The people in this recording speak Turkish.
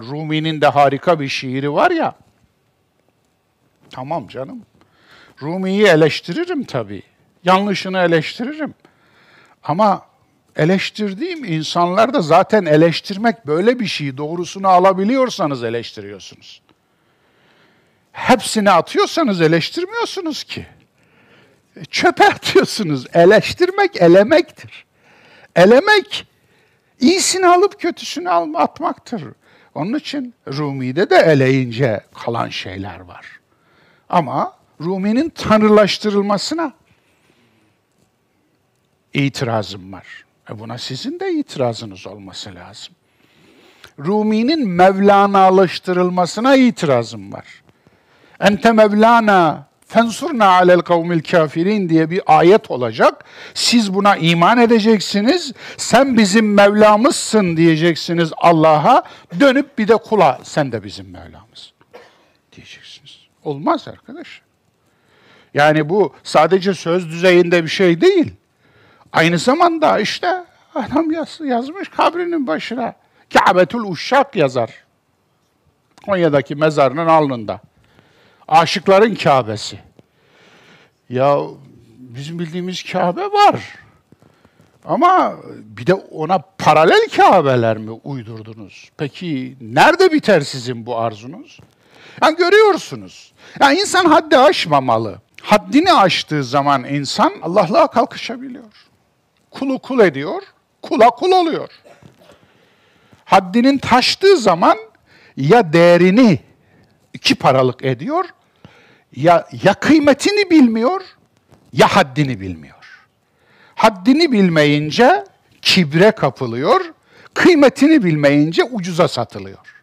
Rumi'nin de harika bir şiiri var ya. Tamam canım. Rumi'yi eleştiririm tabii. Yanlışını eleştiririm. Ama eleştirdiğim insanlar da zaten eleştirmek böyle bir şey. Doğrusunu alabiliyorsanız eleştiriyorsunuz. Hepsini atıyorsanız eleştirmiyorsunuz ki. E, çöpe atıyorsunuz. Eleştirmek elemektir. Elemek iyisini alıp kötüsünü atmaktır. Onun için Rumi'de de eleyince kalan şeyler var. Ama Rumi'nin tanrılaştırılmasına itirazım var. E buna sizin de itirazınız olması lazım. Rumi'nin Mevlana'laştırılmasına itirazım var. Ente Mevlana tensurna alel kavmil kafirin diye bir ayet olacak. Siz buna iman edeceksiniz. Sen bizim Mevlamızsın diyeceksiniz Allah'a. Dönüp bir de kula sen de bizim Mevlamız diyeceksiniz. Olmaz arkadaş. Yani bu sadece söz düzeyinde bir şey değil. Aynı zamanda işte adam yaz, yazmış kabrinin başına. Kâbetül Uşşak yazar. Konya'daki mezarının alnında. Aşıkların Kabe'si. Ya bizim bildiğimiz Kabe var. Ama bir de ona paralel Kabe'ler mi uydurdunuz? Peki nerede biter sizin bu arzunuz? Yani görüyorsunuz. Yani insan haddi aşmamalı. Haddini aştığı zaman insan Allah'la kalkışabiliyor. Kulu kul ediyor, kula kul oluyor. Haddinin taştığı zaman ya değerini iki paralık ediyor ya, ya kıymetini bilmiyor ya haddini bilmiyor. Haddini bilmeyince kibre kapılıyor, kıymetini bilmeyince ucuza satılıyor.